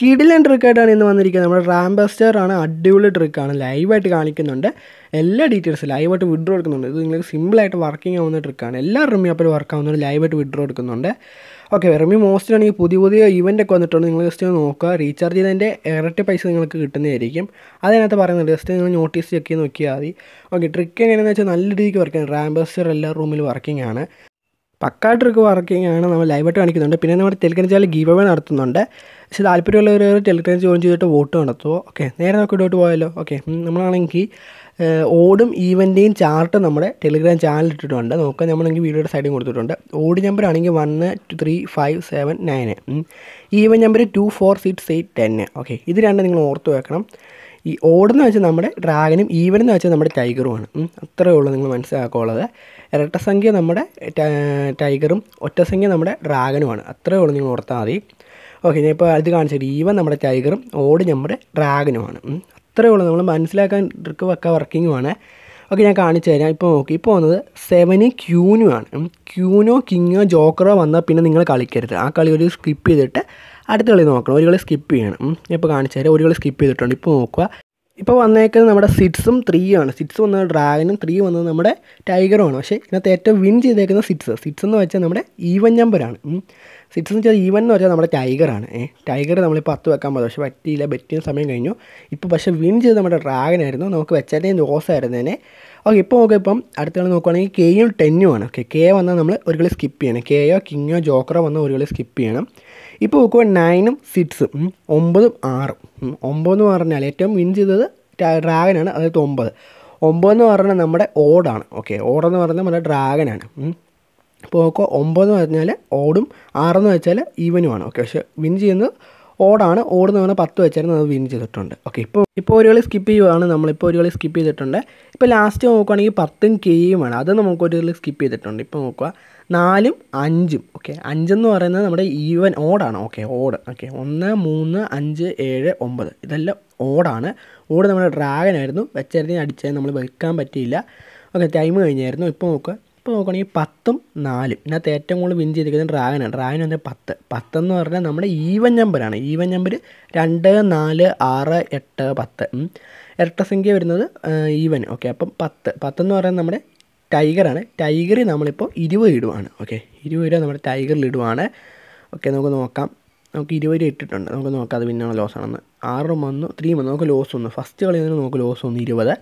കിടിലൻ ട്രിക്കായിട്ടാണ് ഇന്ന് വന്നിരിക്കുന്നത് നമ്മുടെ റാംബസ്റ്റർ ആണ് അടിപൊളി ട്രിക്കാണ് ലൈവായിട്ട് കാണിക്കുന്നുണ്ട് എല്ലാ ഡീറ്റെയിൽസ് ലൈവായിട്ട് വിഡ്രോ എടുക്കുന്നുണ്ട് ഇത് നിങ്ങൾക്ക് സിമ്പിളായിട്ട് വർക്കിംഗ് ആവുന്ന ട്രിക്കാണ് എല്ലാ റിമി ആപ്പിൽ വർക്ക് ആവുന്നുണ്ട് ലൈവായിട്ട് വിഡ്രോ എടുക്കുന്നുണ്ട് ഓക്കെ മോസ്റ്റ് ആണെങ്കിൽ പുതിയ പുതിയ ഒക്കെ വന്നിട്ടുണ്ട് നിങ്ങൾ ജസ്റ്റ് നോക്കുക റീചാർജ് ചെയ്തതിൻ്റെ ഇരട്ടി പൈസ നിങ്ങൾക്ക് കിട്ടുന്നതായിരിക്കും അതിനകത്ത് പറയുന്നുണ്ട് ജസ്റ്റ് നിങ്ങൾ നോട്ടീസ് ചെക്ക് ചെയ്ത് നോക്കിയാൽ മതി ഓക്കെ ട്രിക്ക് എങ്ങനെയാണെന്ന് വെച്ചാൽ നല്ല രീതിക്ക് വർക്ക് റാംബസ്റ്റർ എല്ലാ റൂമിൽ വർക്കിംഗ് ആണ് പക്കായിട്ടൊക്കെ വർക്കിംഗ് ആണ് നമ്മൾ ലൈവായിട്ട് കാണിക്കുന്നുണ്ട് പിന്നെ നമ്മൾ ടെലിഗ്രാം ചാനൽ ഗീവ് അവേ നടത്തുന്നുണ്ട് പക്ഷേ താല്പര്യമുള്ളവർ ടെലിഗ്രാം ജോയിൻ ചെയ്തിട്ട് വോട്ട് നടത്തുമോ ഓക്കെ നേരെ നമുക്ക് ഇടോട്ട് പോയാലോ ഓക്കെ നമ്മളാണെങ്കിൽ ഓടും ഈവൻ്റെയും ചാർട്ട് നമ്മുടെ ടെലിഗ്രാം ചാനൽ ഇട്ടിട്ടുണ്ട് നോക്കുക നമ്മളെങ്കിൽ വീഡിയോയുടെ സൈഡിൽ കൊടുത്തിട്ടുണ്ട് ഓഡ് നമ്പർ ആണെങ്കിൽ one three five seven nine even number two four six eight ten okay ഇത് രണ്ട് നിങ്ങൾ ഓർത്ത് വെക്കണം ഈ ഓടെന്ന് വെച്ചാൽ നമ്മുടെ ഡ്രാഗനും ഈവൻ എന്ന് വെച്ചാൽ നമ്മുടെ ടൈഗറുമാണ് അത്രയേ ഉള്ളൂ നിങ്ങൾ മനസ്സിലാക്കാനുള്ളത് ഇരട്ടസംഖ്യ നമ്മുടെ ടൈഗറും ഒറ്റസംഖ്യ നമ്മുടെ ഡ്രാഗനുമാണ് അത്രേ ഉള്ളൂ നിങ്ങൾ ഓർത്താൽ മതി ഓക്കെ ഞാൻ ഇപ്പോൾ അത് കാണിച്ചിട്ട് ഈവൻ നമ്മുടെ ടൈഗറും ഓട് നമ്മുടെ ഡ്രാഗനുമാണ് അത്രേ ഉള്ളൂ നമ്മൾ മനസ്സിലാക്കാൻ ട്രിക്ക് വെക്കാൻ വർക്കിങ്ങുമാണ് ഓക്കെ ഞാൻ കാണിച്ചു തരാം ഇപ്പോൾ നോക്കി ഇപ്പോൾ വന്നത് സെവന് ക്യൂനു ആണ് ക്യൂനോ കിങ്ങോ ജോക്കറോ വന്നാൽ പിന്നെ നിങ്ങൾ കളിക്കരുത് ആ കളി ഒരു സ്കിപ്പ് ചെയ്തിട്ട് അടുത്ത കളി നോക്കണം ഒരു കളി സ്കിപ്പ് ചെയ്യണം ഇപ്പോൾ കാണിച്ചു തരാം ഒരു കളി സ്കിപ്പ് ചെയ്തിട്ടുണ്ട് ഇപ്പോൾ നോക്കുക ഇപ്പോൾ വന്നേക്കുന്നത് നമ്മുടെ സിറ്റ്സും ത്രീയും ആണ് സിറ്റ്സ് വന്നത് ഡ്രാഗനും ത്രീ വന്നത് നമ്മുടെ ടൈഗറും ആണ് പക്ഷേ ഇതിനകത്ത് ഏറ്റവും വിൻ ചെയ്തേക്കുന്നത് സിറ്റ്സ് സിറ്റ്സ് എന്ന് വെച്ചാൽ നമ്മുടെ ഈവൻ നമ്പറാണ് സിറ്റ്സ് എന്ന് വെച്ചാൽ ഈവൻ എന്ന് പറഞ്ഞാൽ നമ്മുടെ ടൈഗറാണ് ഏ ടൈഗർ നമ്മളിപ്പോൾ പത്ത് വെക്കാൻ പോലും പക്ഷേ പറ്റിയില്ല പറ്റിയ സമയം കഴിഞ്ഞു ഇപ്പോൾ പക്ഷേ വിൻ ചെയ്ത് നമ്മുടെ ഡ്രാഗനായിരുന്നു നമുക്ക് വെച്ചാലേ ലോസ് ആയിരുന്നേനെ ഓക്കെ ഇപ്പോൾ നോക്കുക ഇപ്പം അടുത്ത നോക്കുകയാണെങ്കിൽ കെയും ടെന്നും ആണ് ഓക്കെ കെ വന്നാൽ നമ്മൾ ഒരു കളി സ്കിപ്പ് ചെയ്യണം കെയോ കിങ്ങോ ജോക്കറോ വന്നാൽ ഒരു കളി സ്കിപ്പ് ചെയ്യണം ഇപ്പോൾ നോക്കുമ്പോൾ നയനും സിക്സും ഒമ്പതും ആറും ഒമ്പതെന്ന് പറഞ്ഞാൽ ഏറ്റവും വിൻ ചെയ്തത് ഡ്രാഗനാണ് അതായത് ഒമ്പത് ഒമ്പതെന്ന് പറഞ്ഞാൽ നമ്മുടെ ഓടാണ് ഓക്കെ ഓടെന്ന് പറഞ്ഞാൽ നമ്മുടെ ഡ്രാഗനാണ് ഇപ്പോൾ നോക്കുക ഒമ്പതെന്ന് പറഞ്ഞാൽ ഓടും ആറെന്ന് വെച്ചാൽ ഈവനുമാണ് ഓക്കെ പക്ഷേ വിൻ ചെയ്യുന്നത് ഓടാണ് ഓടുന്ന പറഞ്ഞാൽ പത്ത് വെച്ചായിരുന്നു അത് വിൻ ചെയ്തിട്ടുണ്ട് ഓക്കെ ഇപ്പോൾ ഇപ്പോൾ ഒരു കളി സ്കിപ്പ് ചെയ്യുവാണ് നമ്മളിപ്പോൾ ഒരു കളി സ്കിപ്പ് ചെയ്തിട്ടുണ്ട് ഇപ്പോൾ ലാസ്റ്റ് നോക്കുവാണെങ്കിൽ പത്തും കെയുമാണ് അത് നമുക്ക് ഒരു കളി സ്കിപ്പ് ചെയ്തിട്ടുണ്ട് ഇപ്പോൾ നോക്കുക നാലും അഞ്ചും ഓക്കെ അഞ്ചെന്ന് പറയുന്നത് നമ്മുടെ ഈവൻ ഓടാണ് ഓക്കെ ഓട് ഓക്കെ ഒന്ന് മൂന്ന് അഞ്ച് ഏഴ് ഒമ്പത് ഇതെല്ലാം ഓടാണ് ഓട് നമ്മുടെ ആയിരുന്നു വെച്ചായിരുന്നെങ്കിൽ അടിച്ചാൽ നമ്മൾ വെക്കാൻ പറ്റിയില്ല ഓക്കെ ടൈം കഴിഞ്ഞായിരുന്നു ഇപ്പോൾ നോക്കുക ഇപ്പോൾ നോക്കുകയാണെങ്കിൽ പത്തും നാലും ഇതിനകത്ത് ഏറ്റവും കൂടുതൽ വിൻ ചെയ്തിരിക്കുന്നത് ഡ്രാഗനാണ് ഡ്രാഗൻ വന്നാൽ പത്ത് പത്തെന്ന് പറഞ്ഞാൽ നമ്മുടെ ഈവൻ നമ്പറാണ് ഈവൻ നമ്പർ രണ്ട് നാല് ആറ് എട്ട് പത്ത് സംഖ്യ വരുന്നത് ഈവൻ ഓക്കെ അപ്പം പത്ത് പത്തെന്ന് പറഞ്ഞാൽ നമ്മുടെ ടൈഗറാണ് ടൈഗറിൽ നമ്മളിപ്പോൾ ഇരുപത് ഇടുവാണ് ഓക്കെ ഇരുപത് രൂപ നമ്മുടെ ടൈഗറിൽ ഇടുവാണ് ഓക്കെ നമുക്ക് നോക്കാം നമുക്ക് ഇരുപത് ഇട്ടിട്ടുണ്ട് നമുക്ക് നോക്കാം അത് പിന്നെ ലോസ് ആണെന്ന് ആറും വന്നു ത്രീ വന്നു നമുക്ക് ലോസ് വന്നു ഫസ്റ്റ് കളിയിൽ നിന്ന് നമുക്ക് ലോസ് വന്നു ഇരുപത്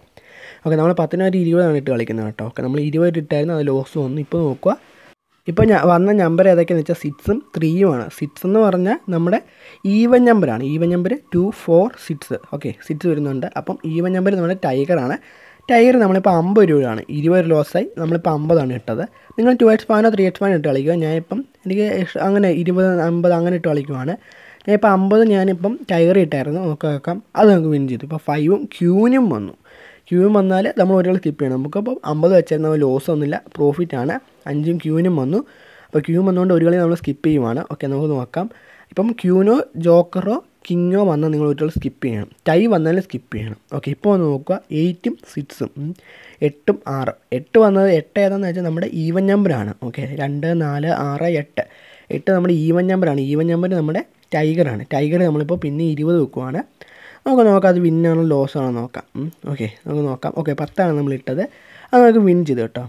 ഓക്കെ നമ്മൾ പത്തിനൊരു ഇരുപതാണ് ഇട്ട് കളിക്കുന്നത് കേട്ടോ ഓക്കെ നമ്മൾ ഇരുപത് ഇട്ടായിരുന്നു അത് ലോസ് വന്നു ഇപ്പോൾ നോക്കുക ഇപ്പോൾ ഞാൻ വന്ന നമ്പർ ഏതൊക്കെയാണെന്ന് വെച്ചാൽ സിക്സും ത്രീയുമാണ് സിക്സ് എന്ന് പറഞ്ഞാൽ നമ്മുടെ ഈവൻ നമ്പറാണ് even number two four six okay six വരുന്നുണ്ട് അപ്പം ഈവൻ നമ്പർ നമ്മുടെ ടൈഗറാണ് ടൈഗർ നമ്മളിപ്പോൾ അമ്പത് രൂപയാണ് ഇരുപത് ലോസായി നമ്മളിപ്പോൾ അമ്പതാണ് ഇട്ടത് നിങ്ങൾ ടു എക്സ് പവനോ ത്രീ എക്സ് പവൻ ഇട്ട് കളിക്കുക ഞാനിപ്പം എനിക്ക് അങ്ങനെ ഇരുപത് അമ്പത് അങ്ങനെ ഇട്ട് കളിക്കുവാണ് ഞാനിപ്പോൾ അമ്പത് ഞാനിപ്പം ടൈഗർ ഇട്ടായിരുന്നു നോക്കാം അത് നമുക്ക് വിൻ ചെയ്തു ഇപ്പോൾ ഫൈവും ക്യൂനും വന്നു ക്യൂവും വന്നാൽ നമ്മൾ ഒരാൾ സ്കിപ്പ് ചെയ്യണം നമുക്കപ്പോൾ അമ്പത് വെച്ചാൽ ലോസ് ഒന്നുമില്ല ആണ് അഞ്ചും ക്യൂവിനും വന്നു അപ്പോൾ ക്യൂ വന്നുകൊണ്ട് ഒരു കളി നമ്മൾ സ്കിപ്പ് ചെയ്യുവാണ് ഓക്കെ നമുക്ക് നോക്കാം ഇപ്പം ക്യൂനോ ജോക്കറോ കിങ്ങോ വന്നാൽ നിങ്ങൾ ഒരു സ്കിപ്പ് ചെയ്യണം ടൈ വന്നാലും സ്കിപ്പ് ചെയ്യണം ഓക്കെ ഇപ്പോൾ ഒന്ന് നോക്കുക എയ്റ്റും സിക്സും എട്ടും ആറ് എട്ട് വന്നത് എട്ട് ഏതാണെന്ന് വെച്ചാൽ നമ്മുടെ ഈവൻ നമ്പറാണ് ഓക്കെ രണ്ട് നാല് ആറ് എട്ട് എട്ട് നമ്മുടെ ഈവൻ നമ്പറാണ് ഈവൻ നമ്പർ നമ്മുടെ ടൈഗറാണ് ടൈഗർ നമ്മളിപ്പോൾ പിന്നെ ഇരുപത് വെക്കുവാണ് നമുക്ക് നോക്കാം അത് വിന്നാണോ ലോസ് ആണോ നോക്കാം ഓക്കെ നമുക്ക് നോക്കാം ഓക്കെ പത്താണ് നമ്മൾ ഇട്ടത് അത് നമുക്ക് വിൻ ചെയ്ത് കേട്ടോ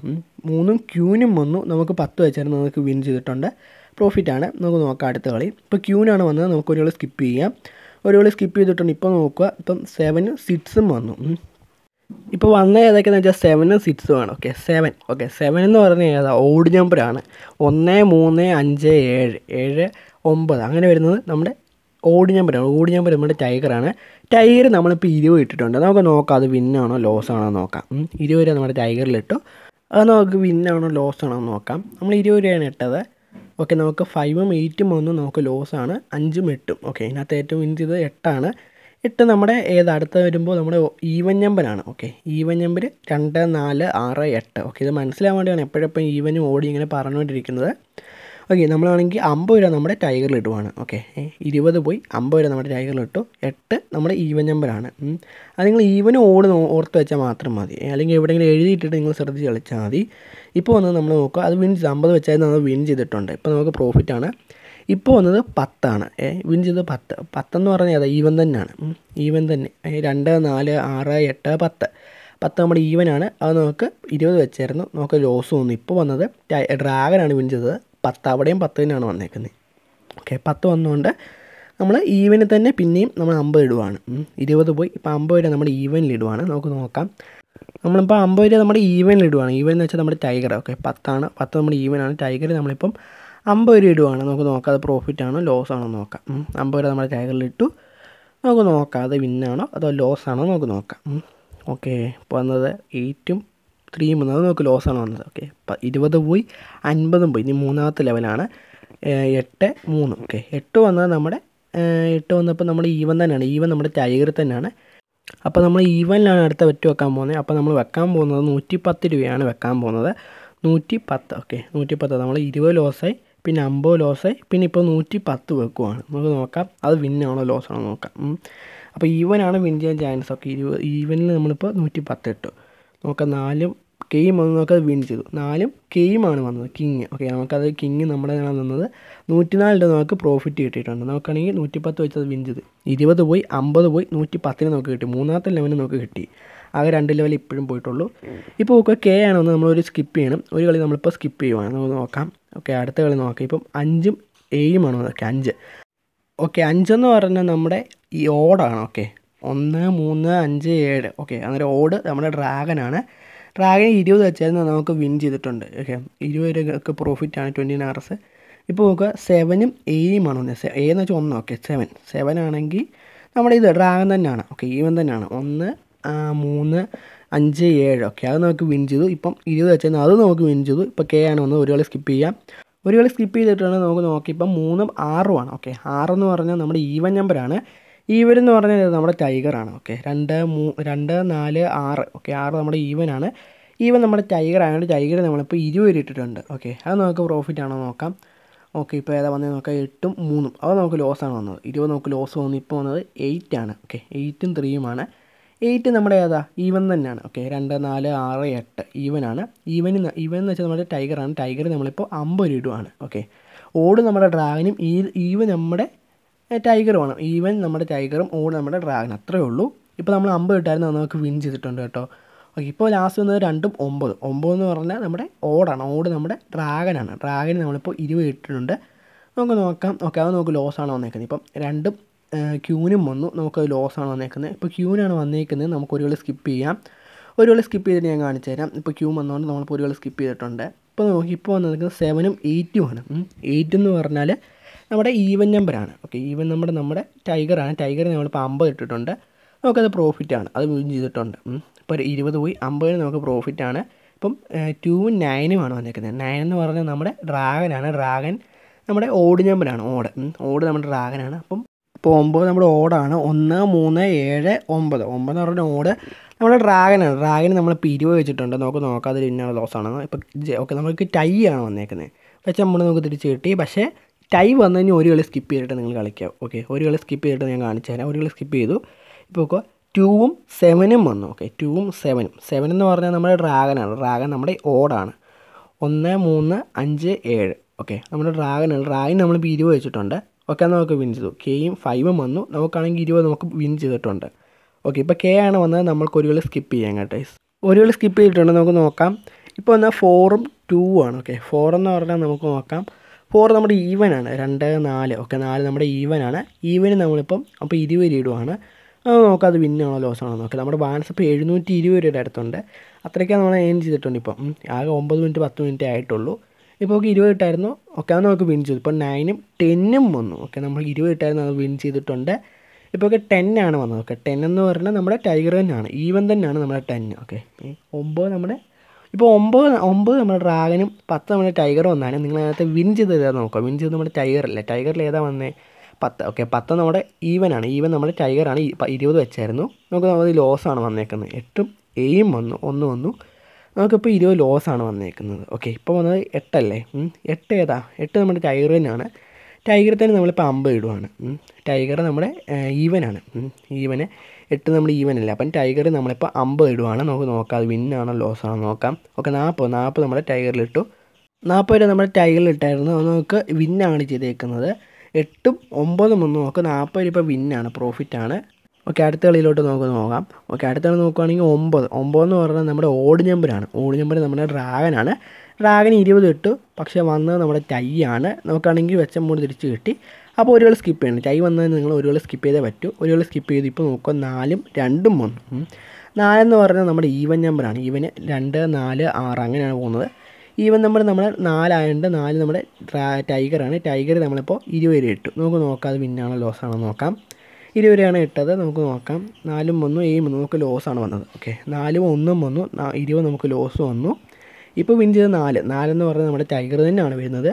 മൂന്നും ക്യൂനും വന്നു നമുക്ക് പത്ത് വെച്ചായിരുന്നു നമുക്ക് വിൻ ചെയ്തിട്ടുണ്ട് പ്രോഫിറ്റ് ആണ് നമുക്ക് നോക്കാം അടുത്ത കളി ഇപ്പോൾ ക്യൂനാണ് വന്നത് നമുക്ക് ഒരു കളി സ്കിപ്പ് ചെയ്യാം ഒരു കളി സ്കിപ്പ് ചെയ്തിട്ടുണ്ട് ഇപ്പോൾ നോക്കുക ഇപ്പം സെവനും സിക്സും വന്നു ഇപ്പോൾ വന്ന ഏതൊക്കെയെന്ന് വെച്ചാൽ സെവനും സിക്സും ആണ് ഓക്കെ സെവൻ ഓക്കെ സെവൻ എന്ന് പറഞ്ഞ ഏതാ ഓഡ് നമ്പറാണ് ഒന്ന് മൂന്ന് അഞ്ച് ഏഴ് ഏഴ് ഒമ്പത് അങ്ങനെ വരുന്നത് നമ്മുടെ ഓടി നമ്പറാണ് ഓടി നമ്പർ നമ്മുടെ ടൈഗറാണ് ടൈഗർ നമ്മളിപ്പോൾ ഇരുപത് ഇട്ടിട്ടുണ്ട് നമുക്ക് നോക്കാം അത് വിന്നാണോ ലോസ് ആണോ നോക്കാം ഇരുപത് രൂപ നമ്മുടെ ടൈഗറിലിട്ടു അത് നമുക്ക് വിന്നാണോ ലോസ് ആണോ നോക്കാം നമ്മൾ ഇരുപത് രൂപയാണ് ഇട്ടത് ഓക്കെ നമുക്ക് ഫൈവും എയ്റ്റും ഒന്നും നമുക്ക് ലോസാണ് അഞ്ചും എട്ടും ഓക്കെ ഇതിനകത്ത് ഏറ്റവും വിൻ ചെയ്തത് എട്ടാണ് എട്ട് നമ്മുടെ ഏത് അടുത്ത് വരുമ്പോൾ നമ്മുടെ ഈവൻ നമ്പറാണ് ഓക്കെ ഈവൻ നമ്പർ രണ്ട് നാല് ആറ് എട്ട് ഓക്കെ ഇത് മനസ്സിലാവാൻ വേണ്ടിയാണ് എപ്പോഴെപ്പോഴും ഈവനും ഓടി ഇങ്ങനെ പറഞ്ഞുകൊണ്ടിരിക്കുന്നത് ഓക്കെ നമ്മളാണെങ്കിൽ അമ്പത് രൂപ നമ്മുടെ ടൈഗറിൽ ഇടുവാണ് ഓക്കെ ഇരുപത് പോയി അമ്പത് രൂപ നമ്മുടെ ടൈഗറിൽ ഇട്ടു എട്ട് നമ്മുടെ ഈവൻ നമ്പറാണ് അത് നിങ്ങൾ ഈവന് ഓട് ഓർത്ത് വെച്ചാൽ മാത്രം മതി അല്ലെങ്കിൽ എവിടെയെങ്കിലും എഴുതിയിട്ടിട്ട് നിങ്ങൾ ശ്രദ്ധിച്ച് കളിച്ചാൽ മതി ഇപ്പോൾ വന്നത് നമ്മൾ നോക്കുക അത് വിൻ അമ്പത് വെച്ചായിരുന്നു നമ്മൾ വിൻ ചെയ്തിട്ടുണ്ട് ഇപ്പോൾ നമുക്ക് പ്രോഫിറ്റാണ് ഇപ്പോൾ വന്നത് പത്താണ് ഏ വിൻ ചെയ്തത് പത്ത് പത്തെന്ന് പറഞ്ഞാൽ അതെ ഈവൻ തന്നെയാണ് ഈവൻ തന്നെ രണ്ട് നാല് ആറ് എട്ട് പത്ത് പത്ത് നമ്മുടെ ഈവനാണ് അത് നമുക്ക് ഇരുപത് വെച്ചായിരുന്നു നമുക്ക് ലോസ് വന്നു ഇപ്പോൾ വന്നത് ഡ്രാഗനാണ് വിൻ ചെയ്തത് പത്ത് അവിടെയും പത്ത് തന്നെയാണ് വന്നേക്കുന്നത് ഓക്കെ പത്ത് വന്നുകൊണ്ട് നമ്മൾ ഈവനിൽ തന്നെ പിന്നെയും നമ്മൾ അമ്പത് ഇടുവാണ് ഇരുപത് പോയി ഇപ്പോൾ അമ്പത് രൂപ നമ്മൾ ഈവനിൽ ഇടുവാണ് നമുക്ക് നോക്കാം നമ്മളിപ്പോൾ അമ്പത് രൂപ നമ്മുടെ ഈവനിൽ ഇടുവാണ് ഈവൻ എന്ന് വെച്ചാൽ നമ്മുടെ ടൈഗർ ഓക്കെ പത്താണ് പത്ത് നമ്മുടെ ഈവനാണ് ടൈഗർ നമ്മളിപ്പം അമ്പത് രൂപ ഇടുവാണ് നമുക്ക് നോക്കാം അത് പ്രോഫിറ്റ് ആണോ ലോസ് ആണോ നോക്കാം അമ്പത് രൂപ നമ്മുടെ ടൈഗറിൽ ഇട്ടു നമുക്ക് നോക്കാം അത് വിന്നാണോ അതോ ലോസ് ആണോ നമുക്ക് നോക്കാം ഓക്കെ ഇപ്പോൾ വന്നത് എയ്റ്റും ത്രീ മൂന്ന് അത് നമുക്ക് ലോസാണ് വന്നത് ഓക്കെ ഇരുപത് പോയി അൻപതും പോയി ഇനി മൂന്നാമത്തെ ലെവലാണ് എട്ട് മൂന്ന് ഓക്കെ എട്ട് വന്നത് നമ്മുടെ എട്ട് വന്നപ്പോൾ നമ്മൾ ഈവൻ തന്നെയാണ് ഈവൻ നമ്മുടെ ടൈഗർ തന്നെയാണ് അപ്പോൾ നമ്മൾ ഈവനിലാണ് അടുത്ത വെറ്റ് വെക്കാൻ പോകുന്നത് അപ്പോൾ നമ്മൾ വെക്കാൻ പോകുന്നത് നൂറ്റി പത്ത് രൂപയാണ് വെക്കാൻ പോകുന്നത് നൂറ്റി പത്ത് ഓക്കെ നൂറ്റി പത്ത് നമ്മൾ ഇരുപത് ലോസായി പിന്നെ അമ്പത് ലോസായി പിന്നെ ഇപ്പോൾ നൂറ്റി പത്ത് വെക്കുവാണ് നമുക്ക് നോക്കാം അത് വിന്നാണോ ലോസാണോ നോക്കാം അപ്പോൾ ഈവനാണ് വിൻ ചെയ്യാൻ ചാൻസ് ഓക്കെ ഇരുപത് ഈവനിൽ നമ്മളിപ്പോൾ നൂറ്റി പത്ത് ഇട്ടു നമുക്ക് നാലും കെയിം വന്ന് നമുക്കത് വിൻ ചെയ്തു നാലും കെയുമാണ് വന്നത് കിങ് ഓക്കെ നമുക്കത് കിങ് നമ്മുടെ നിന്നത് നൂറ്റിനാല് രൂപ നമുക്ക് പ്രോഫിറ്റ് കിട്ടിയിട്ടുണ്ട് നമുക്കാണെങ്കിൽ നൂറ്റിപ്പത്ത് വെച്ച് വിൻ ചെയ്ത് ഇരുപത് പോയി അമ്പത് പോയി നൂറ്റി പത്തിന് നമുക്ക് കിട്ടി മൂന്നാമത്തെ ലെവലിൽ നമുക്ക് കിട്ടി ആകെ രണ്ട് ലെവൽ ഇപ്പോഴും പോയിട്ടുള്ളൂ ഇപ്പോൾ ഒക്കെ കെ ആണ് വന്ന് നമ്മളൊരു സ്കിപ്പ് ചെയ്യണം ഒരു കളി നമ്മളിപ്പോൾ സ്കിപ്പ് ചെയ്യുവാണ് നമുക്ക് നോക്കാം ഓക്കെ അടുത്ത കളി നോക്കാം ഇപ്പം അഞ്ചും ആണ് ഓക്കെ അഞ്ച് ഓക്കെ അഞ്ചെന്ന് പറഞ്ഞാൽ നമ്മുടെ ഈ ഓടാണ് ഓക്കെ ഒന്ന് മൂന്ന് അഞ്ച് ഏഴ് ഓക്കെ അന്നേരം ഓട് നമ്മുടെ ഡ്രാഗനാണ് ഡ്രാഗൺ ഇരുപത് വെച്ചായിരുന്നു നമുക്ക് വിൻ ചെയ്തിട്ടുണ്ട് ഓക്കെ ഇരുപത് പ്രോഫിറ്റ് ആണ് ട്വൻറ്റി നാർസ് ഇപ്പോൾ നോക്കുക സെവനും ആണ് ഒന്ന് എ എന്ന് വെച്ചാൽ ഒന്ന് ഓക്കെ സെവൻ സെവൻ ആണെങ്കിൽ നമ്മുടെ ഇത് ഡ്രാഗൻ തന്നെയാണ് ഓക്കെ ഈവൻ തന്നെയാണ് ഒന്ന് മൂന്ന് അഞ്ച് ഏഴ് ഓക്കെ അത് നമുക്ക് വിൻ ചെയ്തു ഇപ്പം ഇരുപത് വെച്ചാൽ അത് നമുക്ക് വിൻ ചെയ്തു ഇപ്പോൾ കെ ആണ് ഒന്ന് ഒരു കളി സ്കിപ്പ് ചെയ്യാം ഒരു കളി സ്കിപ്പ് ചെയ്തിട്ടാണ് നമുക്ക് നോക്കി ഇപ്പം മൂന്നും ആണ് ഓക്കെ ആറെന്ന് പറഞ്ഞാൽ നമ്മുടെ ഈവൻ നമ്പറാണ് ഈവൻ എന്ന് പറഞ്ഞാൽ നമ്മുടെ ടൈഗറാണ് ഓക്കെ രണ്ട് മൂ രണ്ട് നാല് ആറ് ഓക്കെ ആറ് നമ്മുടെ ഈവനാണ് ഈവൻ നമ്മുടെ ടൈഗർ ആയതുകൊണ്ട് ടൈഗർ നമ്മളിപ്പോൾ ഇരുപത് രൂപ ഇട്ടിട്ടുണ്ട് ഓക്കെ അത് നമുക്ക് പ്രോഫിറ്റ് ആണോ നോക്കാം ഓക്കെ ഇപ്പോൾ ഏതാ വന്നത് നോക്കാം എട്ടും മൂന്നും അത് നമുക്ക് ലോസാണ് വന്നത് ഇരുപത് നമുക്ക് ലോസ് വന്നു ഇപ്പോൾ വന്നത് എയ്റ്റ് ആണ് ഓക്കെ എയ്റ്റും ത്രീയുമാണ് എയ്റ്റ് നമ്മുടെ ഏതാ ഈവൻ തന്നെയാണ് ഓക്കെ രണ്ട് നാല് ആറ് എട്ട് ഈവനാണ് ഈവനിൽ ഈവൻ എന്ന് വെച്ചാൽ നമ്മുടെ ടൈഗറാണ് ടൈഗർ നമ്മളിപ്പോൾ അമ്പത് ഇടുവാണ് ഓക്കെ ഓട് നമ്മുടെ ഡ്രാഗനും ഈ ഈവൻ നമ്മുടെ ടൈഗർ വേണം ഈവൻ നമ്മുടെ ടൈഗറും ഓൺ നമ്മുടെ ഡ്രാഗൺ അത്രയേ ഉള്ളൂ ഇപ്പോൾ നമ്മൾ അമ്പത് ഇട്ടായിരുന്നു നമുക്ക് വിൻ ചെയ്തിട്ടുണ്ട് കേട്ടോ ഓക്കെ ഇപ്പോൾ ലാസ്റ്റ് വന്നത് രണ്ടും ഒമ്പത് ഒമ്പത് എന്ന് പറഞ്ഞാൽ നമ്മുടെ ഓടാണ് ഓട് നമ്മുടെ ഡ്രാഗനാണ് ഡ്രാഗൻ നമ്മളിപ്പോൾ ഇരുപത് ഇട്ടിട്ടുണ്ട് നമുക്ക് നോക്കാം ഓക്കെ അത് നമുക്ക് ലോസാണ് വന്നേക്കുന്നത് ഇപ്പം രണ്ടും ക്യൂനും വന്നു നമുക്കത് ലോസാണ് വന്നേക്കുന്നത് ഇപ്പോൾ ക്യൂനാണ് വന്നേക്കുന്നത് നമുക്ക് ഒരു കളി സ്കിപ്പ് ചെയ്യാം ഒരു കളി സ്കിപ്പ് ചെയ്തിട്ട് ഞാൻ കാണിച്ചു തരാം ഇപ്പോൾ ക്യൂ വന്നുകൊണ്ട് നമ്മളിപ്പോൾ ഒരു കളി സ്കിപ്പ് ചെയ്തിട്ടുണ്ട് ഇപ്പോൾ നോക്കി ഇപ്പോൾ വന്നിരിക്കുന്നത് സെവനും എയ്റ്റുമാണ് എയ്റ്റ് എന്ന് പറഞ്ഞാൽ നമ്മുടെ ഈവൻ നമ്പറാണ് ഓക്കെ ഈവൻ നമ്മുടെ നമ്മുടെ ടൈഗറാണ് ടൈഗർ നമ്മളിപ്പോൾ അമ്പത് ഇട്ടിട്ടുണ്ട് നമുക്കത് പ്രോഫിറ്റാണ് അത് വിൻ ചെയ്തിട്ടുണ്ട് ഇപ്പോൾ ഇരുപത് പോയി അമ്പതിന് നമുക്ക് പ്രോഫിറ്റാണ് ഇപ്പം ടൂവും നയനുമാണ് വന്നേക്കുന്നത് നയൻ എന്ന് പറഞ്ഞാൽ നമ്മുടെ ഡ്രാഗനാണ് ഡ്രാഗൻ നമ്മുടെ ഓട് നമ്പറാണ് ഓട് ഓട് നമ്മുടെ ഡ്രാഗനാണ് അപ്പം ഇപ്പോൾ ഒമ്പത് നമ്മുടെ ഓടാണ് ഒന്ന് മൂന്ന് ഏഴ് ഒമ്പത് ഒമ്പത് എന്ന് പറഞ്ഞാൽ ഓട് നമ്മുടെ ഡ്രാഗനാണ് ഡ്രാഗന് നമ്മൾ പിരിവ് വെച്ചിട്ടുണ്ട് നമുക്ക് നോക്കാതെ അതിൽ ലോസ് ആണ് ഇപ്പം ഓക്കെ നമുക്ക് ടൈ ആണ് വന്നേക്കുന്നത് പക്ഷേ നമ്മൾ നമുക്ക് തിരിച്ച് കിട്ടി പക്ഷേ ടൈ വന്നു കഴിഞ്ഞാൽ ഒരു കളി സ്കിപ്പ് ചെയ്തിട്ട് നിങ്ങൾ കളിക്കാം ഓക്കെ ഒരു കളി സ്കിപ്പ് ചെയ്തിട്ട് ഞാൻ കാണിച്ചു തരാം ഒരു കളി സ്കിപ്പ് ചെയ്തു ഇപ്പോൾ നോക്കുക ടൂവും സെവനും വന്നു ഓക്കെ ടൂവും സെവനും സെവൻ എന്ന് പറഞ്ഞാൽ നമ്മുടെ ഡ്രാഗനാണ് ഡ്രാഗൻ നമ്മുടെ ഓടാണ് ഒന്ന് മൂന്ന് അഞ്ച് ഏഴ് ഓക്കെ നമ്മുടെ ഡ്രാഗനാണ് ഡ്രാഗൻ നമ്മൾ ഇരുപത് വെച്ചിട്ടുണ്ട് ഓക്കെ നമുക്ക് വിൻ ചെയ്തു കെയും ഫൈവും വന്നു നമുക്കാണെങ്കിൽ ഇരുപത് നമുക്ക് വിൻ ചെയ്തിട്ടുണ്ട് ഓക്കെ ഇപ്പോൾ കെ ആണ് വന്നത് നമുക്ക് ഒരു കളി സ്കിപ്പ് ചെയ്യാം കേട്ടോ ഒരു കളി സ്കിപ്പ് ചെയ്തിട്ടുണ്ട് നമുക്ക് നോക്കാം ഇപ്പോൾ എന്നാൽ ഫോറും ടൂ ആണ് ഓക്കെ ഫോർ എന്ന് പറഞ്ഞാൽ നമുക്ക് നോക്കാം ഫോർ നമ്മുടെ ഈവൻ ആണ് രണ്ട് നാല് ഓക്കെ നാല് നമ്മുടെ ഈവൻ ആണ് ഈവന് നമ്മളിപ്പം അപ്പോൾ ഇരുപത് ഇടുവാണ് വിൻ വിന്നാണോ ലോസ് ആണോ നോക്കാം നമ്മുടെ ബാലൻസ് ഇപ്പോൾ എഴുന്നൂറ്റി ഇരുപത് രൂപയുടെ അടുത്തുണ്ട് അത്രയ്ക്കാണ് നമ്മൾ ഏൺ ചെയ്തിട്ടുണ്ട് ഇപ്പം ആകെ ഒമ്പത് മിനിറ്റ് പത്ത് മിനിറ്റ് ആയിട്ടുള്ളൂ ഇപ്പോൾ നമുക്ക് ഇരുപത് ഇട്ടായിരുന്നു ഓക്കെ അത് നമുക്ക് വിൻ ചെയ്തു ഇപ്പോൾ നയനും ടെന്നും വന്നു ഓക്കെ നമ്മൾ ഇരുപത് ഇട്ടായിരുന്നു അത് വിൻ ചെയ്തിട്ടുണ്ട് ഇപ്പോൾ ഒക്കെ ടെൻ ആണ് വന്നത് ഓക്കെ ടെൻ എന്ന് പറഞ്ഞാൽ നമ്മുടെ ടൈഗർ തന്നെയാണ് ഈവൻ തന്നെയാണ് നമ്മുടെ ടെൻ ഓക്കെ ഒമ്പത് നമ്മുടെ ഇപ്പോൾ ഒമ്പത് ഒമ്പത് നമ്മുടെ ഡ്രാഗനും പത്ത് നമ്മുടെ ടൈഗറും വന്നാലും അതിനകത്ത് വിൻ ചെയ്ത് ഏതാ നോക്കുക വിൻ ചെയ്ത് നമ്മുടെ ടൈഗറല്ലേ ടൈഗറിൽ ഏതാ വന്നേ പത്ത് ഓക്കെ പത്ത് നമ്മുടെ ഈവനാണ് ഈവൻ നമ്മുടെ ടൈഗറാണ് ഇരുപത് വെച്ചായിരുന്നു നമുക്ക് നമ്മൾ ലോസാണ് വന്നേക്കുന്നത് എട്ടും എയും വന്നു ഒന്ന് വന്നു നമുക്കിപ്പോൾ ഇരുപത് ലോസാണ് വന്നേക്കുന്നത് ഓക്കെ ഇപ്പോൾ വന്നത് എട്ടല്ലേ എട്ട് ഏതാ എട്ട് നമ്മുടെ ടൈഗർ തന്നെയാണ് ടൈഗർ തന്നെ നമ്മളിപ്പോൾ അമ്പത് ഇടുവാണ് ടൈഗർ നമ്മുടെ ഈവനാണ് ഈവനെ എട്ട് നമ്മൾ ഈവൻ അല്ലേ അപ്പം ടൈഗർ നമ്മളിപ്പോൾ അമ്പത് ഇടുവാണ് നമുക്ക് നോക്കാം അത് വിന്നാണോ ലോസ് ആണോ നോക്കാം ഓക്കെ നാൽപ്പത് നാൽപ്പത് നമ്മുടെ ടൈഗറിലിട്ടു നാൽപ്പത് രൂപ നമ്മുടെ ടൈഗറിലിട്ടായിരുന്നു അത് നമുക്ക് വിന്നാണ് ചെയ്തേക്കുന്നത് എട്ടും ഒമ്പതും ഒന്ന് നോക്കുക നാൽപ്പത് രൂപ വിന്നാണ് പ്രോഫിറ്റാണ് ഓക്കെ അടുത്ത കളിയിലോട്ട് നമുക്ക് നോക്കാം ഓക്കെ അടുത്ത കളി നോക്കുകയാണെങ്കിൽ ഒമ്പത് ഒമ്പതെന്ന് എന്ന് പറഞ്ഞാൽ നമ്മുടെ ഓഡ് നമ്പറാണ് ഓഡ് നമ്പർ നമ്മുടെ ഡ്രാഗനാണ് ഡ്രാഗൺ ഇരുപത് ഇട്ടു പക്ഷേ വന്നത് നമ്മുടെ ടൈ ആണ് നമുക്കാണെങ്കിൽ വെച്ച മൂന്ന് തിരിച്ച് കിട്ടി അപ്പോൾ ഒരു കളി സ്കിപ്പ് ചെയ്യണം ടൈ വന്നത് നിങ്ങൾ ഒരു കളി സ്കിപ്പ് ചെയ്തേ പറ്റൂ ഒരു കളി സ്കിപ്പ് ചെയ്ത് ഇപ്പോൾ നോക്കുക നാലും രണ്ടും വന്നു നാലെന്ന് പറഞ്ഞാൽ നമ്മുടെ ഈവൻ നമ്പറാണ് ഈവന് രണ്ട് നാല് ആറ് അങ്ങനെയാണ് പോകുന്നത് ഈവൻ നമ്പർ നമ്മൾ നാലായതുകൊണ്ട് നാല് നമ്മുടെ ടൈഗറാണ് ടൈഗർ നമ്മളിപ്പോൾ ഇരുപത് രൂപ ഇട്ടു നമുക്ക് നോക്കാം അത് വിന്നാണോ ലോസാണോ നോക്കാം ഇരുപത് രൂപയാണ് ഇട്ടത് നമുക്ക് നോക്കാം നാലും ഒന്നും ഏഴും വന്നു നമുക്ക് ലോസാണ് വന്നത് ഓക്കെ നാലും ഒന്നും വന്നു ഇരുപത് നമുക്ക് ലോസ് വന്നു ഇപ്പോൾ വിൻ ചെയ്ത് നാല് നാലെന്ന് പറഞ്ഞാൽ നമ്മുടെ ടൈഗർ തന്നെയാണ് വരുന്നത്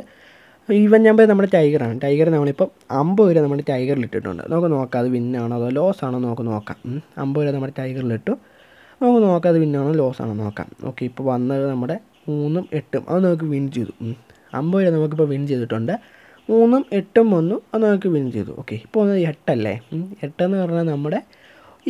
ഈവൻ നമ്പർ നമ്മുടെ ടൈഗറാണ് ടൈഗർ നമ്മളിപ്പോൾ അമ്പത് രൂപ നമ്മുടെ ടൈഗറിൽ ഇട്ടിട്ടുണ്ട് നമുക്ക് നോക്കാം അത് വിന്നാണോ അതോ ലോസ് ആണോ നമുക്ക് നോക്കാം അമ്പത് രൂപ നമ്മുടെ ടൈഗറിൽ ഇട്ടു നമുക്ക് നോക്കാം അത് വിന്നാണോ ലോസ് ആണോ നോക്കാം ഓക്കെ ഇപ്പോൾ വന്നത് നമ്മുടെ മൂന്നും എട്ടും അത് നമുക്ക് വിൻ ചെയ്തു അമ്പത് രൂപ നമുക്കിപ്പോൾ വിൻ ചെയ്തിട്ടുണ്ട് മൂന്നും എട്ടും വന്നു അത് നമുക്ക് വിൻ ചെയ്തു ഓക്കെ ഇപ്പോൾ വന്നത് എട്ടല്ലേ എട്ടെന്ന് പറഞ്ഞാൽ നമ്മുടെ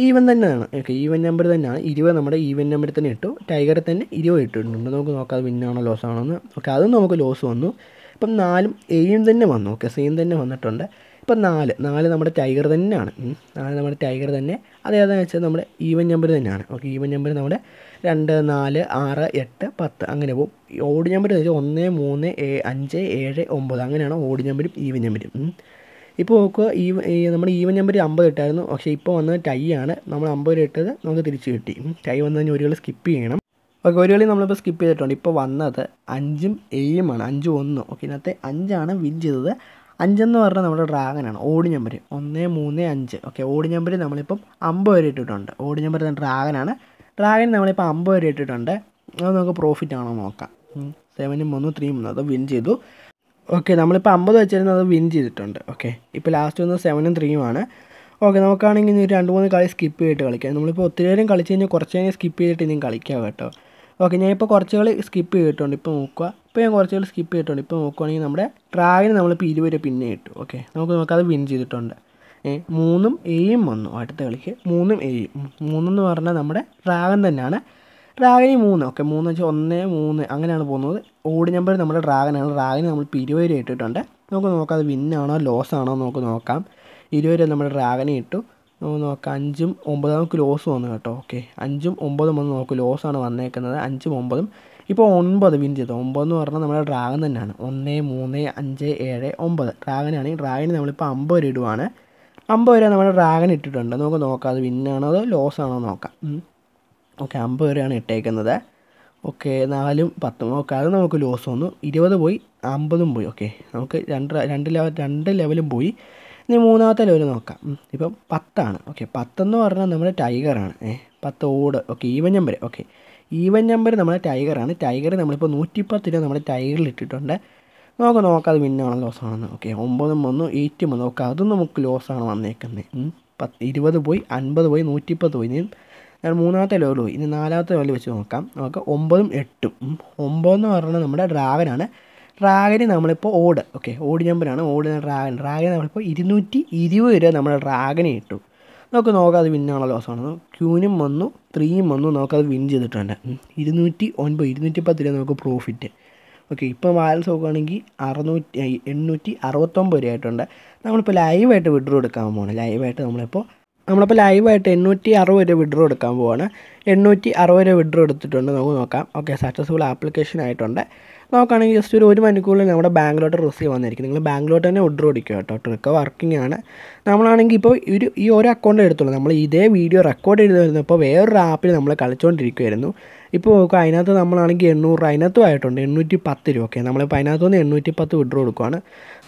ഈവൻ തന്നെയാണ് ഓക്കെ ഈവൻ നമ്പർ തന്നെയാണ് ഇരുപത് നമ്മുടെ ഈവൻ നമ്പർ തന്നെ ഇട്ടു ടൈഗർ തന്നെ ഇരുപത് ഇട്ടിട്ടുണ്ട് നമുക്ക് നോക്കാം അത് വിന്നാണോ ലോസ് ആണോ എന്ന് ഓക്കെ അതും നമുക്ക് ലോസ് വന്നു ഇപ്പം നാലും എയും തന്നെ വന്നു ഓക്കെ സെയിം തന്നെ വന്നിട്ടുണ്ട് ഇപ്പം നാല് നാല് നമ്മുടെ ടൈഗർ തന്നെയാണ് നാല് നമ്മുടെ ടൈഗർ തന്നെ അതേതാണെന്ന് വെച്ചാൽ നമ്മുടെ ഈവൻ നമ്പർ തന്നെയാണ് ഓക്കെ ഈവൻ നമ്പർ നമ്മുടെ രണ്ട് നാല് ആറ് എട്ട് പത്ത് അങ്ങനെ പോകും ഓഡ് നമ്പർ എന്ന് വെച്ചാൽ ഒന്ന് മൂന്ന് അഞ്ച് ഏഴ് ഒമ്പത് അങ്ങനെയാണ് ഓഡ് നമ്പരും ഈവൻ നമ്പരും ഇപ്പോൾ നോക്കുക ഈ നമ്മൾ ഈവൻ നമ്പർ അമ്പത് ഇട്ടായിരുന്നു പക്ഷേ ഇപ്പോൾ വന്നത് ടൈ ആണ് നമ്മൾ അമ്പത് ഇട്ടത് നമുക്ക് തിരിച്ച് കിട്ടി ടൈ വന്നു കഴിഞ്ഞാൽ ഒരു കളി സ്കിപ്പ് ചെയ്യണം ഓക്കെ ഒരു കളി നമ്മളിപ്പോൾ സ്കിപ്പ് ചെയ്തിട്ടുണ്ട് ഇപ്പോൾ വന്നത് അഞ്ചും ആണ് അഞ്ചും ഒന്ന് ഓക്കെ ഇന്നത്തെ അഞ്ചാണ് വിൻ ചെയ്തത് അഞ്ചെന്ന് പറഞ്ഞാൽ നമ്മുടെ ഡ്രാഗനാണ് ഓടി നമ്പർ ഒന്ന് മൂന്ന് അഞ്ച് ഓക്കെ ഓടി നമ്പർ നമ്മളിപ്പം അമ്പത് വരെ ഇട്ടിട്ടുണ്ട് ഓടി നമ്പർ ഡ്രാഗനാണ് ഡ്രാഗൻ നമ്മളിപ്പോൾ അമ്പത് വരെ ഇട്ടിട്ടുണ്ട് അത് നമുക്ക് പ്രോഫിറ്റ് ആണോ നോക്കാം സെവനും മൂന്നും ത്രീ മൂന്ന് അത് വിൻ ചെയ്തു ഓക്കെ നമ്മളിപ്പോൾ അമ്പത് വെച്ചിരുന്നത് അത് വിൻ ചെയ്തിട്ടുണ്ട് ഓക്കെ ഇപ്പോൾ ലാസ്റ്റ് വന്ന് സെവനും ത്രീയുമാണ് ഓക്കെ നമുക്കാണെങ്കിൽ ഇനി രണ്ട് മൂന്ന് കളി സ്കിപ്പ് ചെയ്തിട്ട് കളിക്കാം നമ്മളിപ്പോൾ ഒത്തിരി നേരം കളിച്ച് കഴിഞ്ഞാൽ കുറച്ച് കഴിഞ്ഞാൽ സ്കിപ്പ് ചെയ്തിട്ട് ഇനിയും കളിക്കാം കേട്ടോ ഓക്കെ ഇപ്പോൾ കുറച്ച് കളി സ്കിപ്പ് ചെയ്തിട്ടുണ്ട് ഇപ്പോൾ നോക്കുക ഇപ്പോൾ ഞാൻ കുറച്ച് കളി സ്കിപ്പ് ചെയ്തിട്ടുണ്ട് ഇപ്പോൾ നോക്കുകയാണെങ്കിൽ നമ്മുടെ ട്രാഗിന് നമ്മളിപ്പോൾ ഇരുപത് പിന്നെ ഇട്ടു ഓക്കെ നമുക്ക് അത് വിൻ ചെയ്തിട്ടുണ്ട് മൂന്നും എയും വന്നു അടുത്ത കളിക്ക് മൂന്നും എയും മൂന്നെന്ന് പറഞ്ഞാൽ നമ്മുടെ ഡ്രാഗൺ തന്നെയാണ് ഡ്രാഗനി മൂന്ന് ഓക്കെ മൂന്ന് വെച്ചാൽ ഒന്ന് മൂന്ന് അങ്ങനെയാണ് പോകുന്നത് ഓട് നമ്പർ നമ്മുടെ ഡ്രാഗനാണ് ഡ്രാഗന് നമ്മൾ ഇപ്പോൾ ഇരുപത് ഇട്ടിട്ടുണ്ട് നമുക്ക് നോക്കാം അത് വിന്നാണോ ലോസ് ആണോ നമുക്ക് നോക്കാം ഇരുപത് രൂപ നമ്മുടെ ഡ്രാഗനെ ഇട്ടു നമുക്ക് നോക്കാം അഞ്ചും ഒമ്പതും നമുക്ക് ലോസ് വന്നു കേട്ടോ ഓക്കെ അഞ്ചും ഒമ്പതും വന്ന് നോക്കും ലോസാണ് വന്നേക്കുന്നത് അഞ്ചും ഒമ്പതും ഇപ്പോൾ ഒൻപത് വിൻ ചെയ്തു ഒമ്പതെന്ന് പറഞ്ഞാൽ നമ്മുടെ ഡ്രാഗൺ തന്നെയാണ് ഒന്ന് മൂന്ന് അഞ്ച് ഏഴ് ഒമ്പത് ഈ ഡ്രാഗന് നമ്മളിപ്പോൾ അമ്പത് രൂപ ഇടുവാണ് അമ്പത് രൂപ നമ്മുടെ ഡ്രാഗൺ ഇട്ടിട്ടുണ്ട് നമുക്ക് നോക്കാം അത് വിന്നാണോ അതോ ലോസ് ആണോ നോക്കാം ഓക്കെ അമ്പത് വരെയാണ് ഇട്ടേക്കുന്നത് ഓക്കെ നാലും പത്തും ഓക്കെ അത് നമുക്ക് ലോസ് വന്നു ഇരുപത് പോയി അമ്പതും പോയി ഓക്കെ നമുക്ക് രണ്ട് രണ്ട് ലെവൽ രണ്ട് ലെവലും പോയി ഇനി മൂന്നാമത്തെ ലെവൽ നോക്കാം ഇപ്പം പത്താണ് ഓക്കെ പത്തെന്ന് പറഞ്ഞാൽ നമ്മുടെ ടൈഗറാണ് ഏഹ് പത്ത് odd okay even number okay even number നമ്മുടെ ടൈഗറാണ് ടൈഗർ നമ്മളിപ്പോൾ നൂറ്റിപ്പത്ത് രൂപ നമ്മുടെ ടൈഗറിൽ ഇട്ടിട്ടുണ്ട് നമുക്ക് നോക്കാം അത് വിന്നാണോ ലോസാണെന്ന് ഓക്കെ ഒമ്പതും വന്നു എയ്റ്റും വന്നു ഓക്കെ അതും നമുക്ക് ലോസാണ് വന്നേക്കുന്നത് പത്ത് ഇരുപത് പോയി അൻപത് പോയി നൂറ്റിപ്പത്ത് പോയി ഞാൻ മൂന്നാമത്തെ ലെവൽ പോയി ഇനി നാലാമത്തെ ലെവൽ വെച്ച് നോക്കാം നമുക്ക് ഒമ്പതും എട്ടും ഒമ്പതെന്ന് പറഞ്ഞാൽ നമ്മുടെ ഡ്രാഗനാണ് ഡ്രാഗന് നമ്മളിപ്പോൾ ഓട് ഓക്കെ ഓട് ജമ്പനാണ് ഓട് ഡ്രാഗൻ ഡ്രാഗൻ നമ്മളിപ്പോൾ ഇരുന്നൂറ്റി ഇരുപത് രൂപ നമ്മുടെ ഡ്രാഗനെ ഇട്ടു നമുക്ക് നോക്കാം അത് വിന്നാണോ ലോസാണെന്ന് ക്യൂനും വന്നു ത്രീയും വന്നു നമുക്കത് വിൻ ചെയ്തിട്ടുണ്ട് ഇരുന്നൂറ്റി ഒൻപത് ഇരുന്നൂറ്റി പത്ത് രൂപ നമുക്ക് പ്രോഫിറ്റ് ഓക്കെ ഇപ്പോൾ ബാലൻസ് നോക്കുകയാണെങ്കിൽ അറുന്നൂറ്റി എണ്ണൂറ്റി അറുപത്തൊമ്പത് രൂപ ആയിട്ടുണ്ട് നമ്മളിപ്പോൾ ലൈവായിട്ട് വിഡ്രോ എടുക്കാൻ പോകണം ലൈവായിട്ട് നമ്മളിപ്പോൾ നമ്മളിപ്പോൾ ലൈവായിട്ട് എണ്ണൂറ്റി അറുപത് രൂപ വിഡ്രോ എടുക്കാൻ പോവാണ് എണ്ണൂറ്റി അറുപത് രൂപ വിഡ്രോ എടുത്തിട്ടുണ്ട് നമുക്ക് നോക്കാം ഓക്കെ സക്സസ്ഫുൾ ആപ്ലിക്കേഷൻ ആയിട്ടുണ്ട് നോക്കുകയാണെങ്കിൽ ജസ്റ്റ് ഒരു ഒരു മണിക്കൂറിൽ നമ്മുടെ ബാങ്കിലോട്ട് റിസീവ് വന്നിരിക്കും നിങ്ങൾ ബാങ്കിലോട്ട് തന്നെ വിഡ്രോ അടിക്കുക കേട്ടോ ട്രിക്ക് വർക്കിംഗ് ആണ് നമ്മളാണെങ്കിൽ ഇപ്പോൾ ഒരു ഈ ഒരു അക്കൗണ്ട് എടുത്തുള്ളൂ നമ്മൾ ഇതേ വീഡിയോ റെക്കോർഡ് ചെയ്ത് വരുന്നപ്പോൾ വേറൊരു ആപ്പിൽ നമ്മൾ കളിച്ചുകൊണ്ടിരിക്കുമായിരുന്നു ഇപ്പോൾ നോക്കുക അതിനകത്ത് നമ്മളാണെങ്കിൽ എണ്ണൂറ് രൂപ അതിനകത്തും ആയിട്ടുണ്ട് എണ്ണൂറ്റി പത്ത് രൂപ ഓക്കെ നമ്മളിപ്പോൾ അതിനകത്ത് നിന്ന് എണ്ണൂറ്റി പത്ത് വിഡ്രോ കൊടുക്കുകയാണ്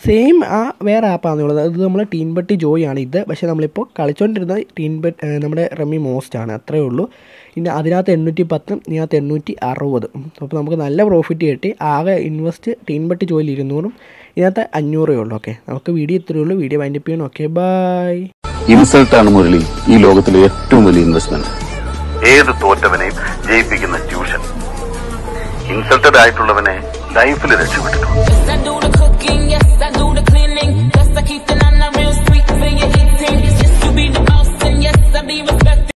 സെയിം ആ വേറെ ആപ്പാണ് ഉള്ളത് അത് നമ്മൾ ടീൻ ജോയ് ആണ് ഇത് പക്ഷേ നമ്മളിപ്പോൾ കളിച്ചുകൊണ്ടിരുന്ന ടീൻ ബെറ്റ് നമ്മുടെ റമ്മി മോസ്റ്റ് ആണ് അത്രേ ഉള്ളൂ ഇനി അതിനകത്ത് എണ്ണൂറ്റി പത്തും ഇതിനകത്ത് എണ്ണൂറ്റി അറുപതും അപ്പോൾ നമുക്ക് നല്ല പ്രോഫിറ്റ് കിട്ടി ആകെ ഇൻവെസ്റ്റ് ടീൻ ബെറ്റ് ജോയിൽ ഇരുന്നൂറും ഇതിനകത്ത് അഞ്ഞൂറേ ഉള്ളൂ ഓക്കെ നമുക്ക് വീഡിയോ ഇത്രയേ ഉള്ളൂ വീഡിയോ വൈൻഡപ്പ് ചെയ്യണം ഓക്കെ ബൈ ഇൻസൾട്ടാണ് മുരളി ഈ ലോകത്തിലെ ഏറ്റവും വലിയ ഇൻവെസ്റ്റ്മെന്റ് ഏത് തോറ്റവനെയും ജയിപ്പിക്കുന്ന ട്യൂഷൻ ഇൻസൾട്ടഡ് ആയിട്ടുള്ളവനെ ലൈഫിൽ രക്ഷപ്പെട്ടിട്ടുണ്ട്